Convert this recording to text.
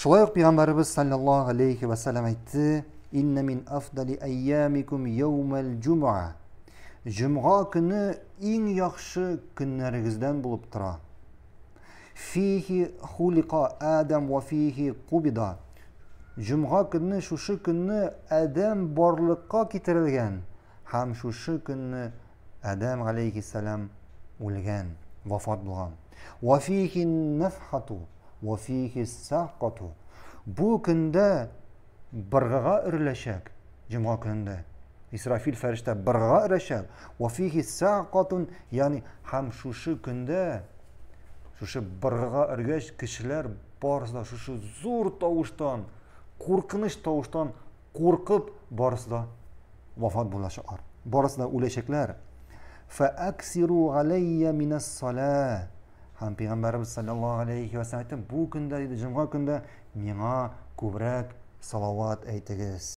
Шулай ук пайгамбарыбыз саллаллаһу алейхи ва салам айтты, "Инна мин афдали айямикум йаумаль джума". Җомга көне иң яхшы көннәрегездән булып тора. Фихи хулика адам ва фихи кубида. Җомга көне шушы көнне адам барлыкка китерелгән һәм шушы көнне адам алейхи салам үлгән, вафат булган. Ва фихи нафхату. وفيه الساقطه بو кндә бергә үрләшәк җыңга көндә исрафил фәришта бергә ирәшә ва фихи сакату яни һәм шушы көндә шушы бергә үргә кешеләр барысда шушы зур тавыштан, куркыныч тавыштан куркып барысда вафат булашар. Барысда үләшәкләр фа аксиру аляйя мин һәм пайғамбарыбыз саллаллаху алейхи вассалам айтты бұл күндә дейді жұма күндә миңа көбірәк салауат әйтегіз